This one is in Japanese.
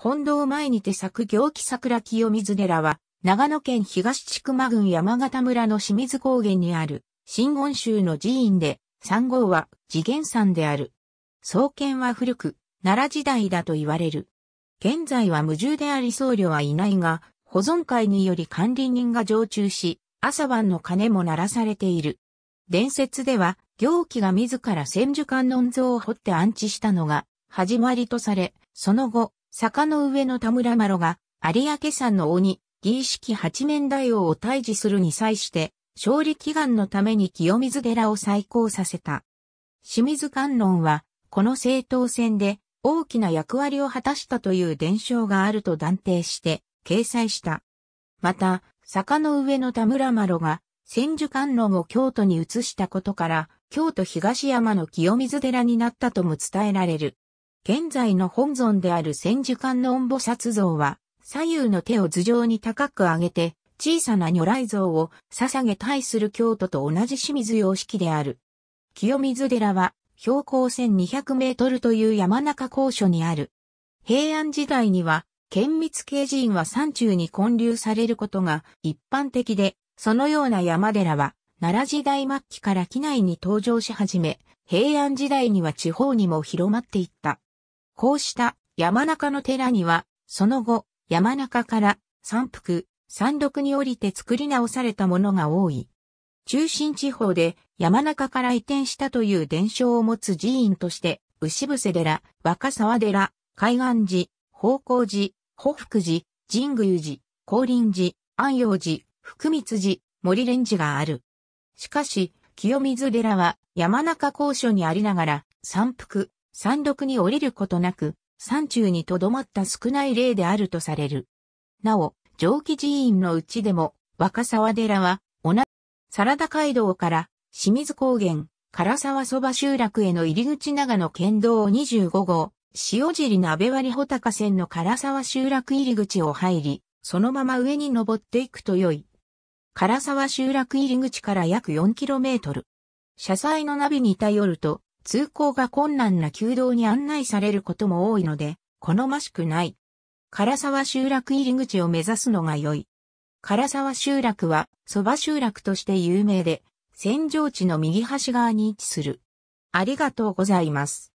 本堂前にて作行基桜清水寺は、長野県東千曲郡山形村の清水高原にある、新言宗の寺院で、三号は次元山である。創建は古く、奈良時代だと言われる。現在は無住であり僧侶はいないが、保存会により管理人が常駐し、朝晩の鐘も鳴らされている。伝説では、行基が自ら千手観音像を掘って安置したのが、始まりとされ、その後、坂の上の田村麻呂が、有明山の鬼、儀式八面大王を退治するに際して、勝利祈願のために清水寺を再興させた。清水観音は、この政党戦で大きな役割を果たしたという伝承があると断定して掲載した。また、坂の上の田村麻呂が千手観音を京都に移したことから、京都東山の清水寺になったとも伝えられる。現在の本尊である千手観音菩薩像は、左右の手を頭上に高く上げて、小さな如来像を捧げ対する京都と同じ清水様式である。清水寺は、標高1200メートルという山中高所にある。平安時代には、県密系寺院は山中に建立されることが一般的で、そのような山寺は、奈良時代末期から機内に登場し始め、平安時代には地方にも広まっていった。こうした山中の寺には、その後、山中から山腹、山麓に降りて作り直されたものが多い。中心地方で山中から移転したという伝承を持つ寺院として、牛伏寺、若沢寺、海岸寺、宝光寺、保福寺、神宮寺、降臨寺、安陽寺、福光寺、森蓮寺がある。しかし、清水寺は山中高所にありながら、山腹、山麓に降りることなく、山中に留まった少ない例であるとされる。なお、上記寺院のうちでも、若沢寺は、同じ、サラダ街道から、清水高原、唐沢そば集落への入り口長野県道25号、塩尻鍋割穂高線の唐沢集落入り口を入り、そのまま上に登っていくと良い。唐沢集落入り口から約 4km。車載のナビに頼ると、通行が困難な旧道に案内されることも多いので、好ましくない。唐沢集落入り口を目指すのが良い。唐沢集落は、蕎麦集落として有名で、戦場地の右端側に位置する。ありがとうございます。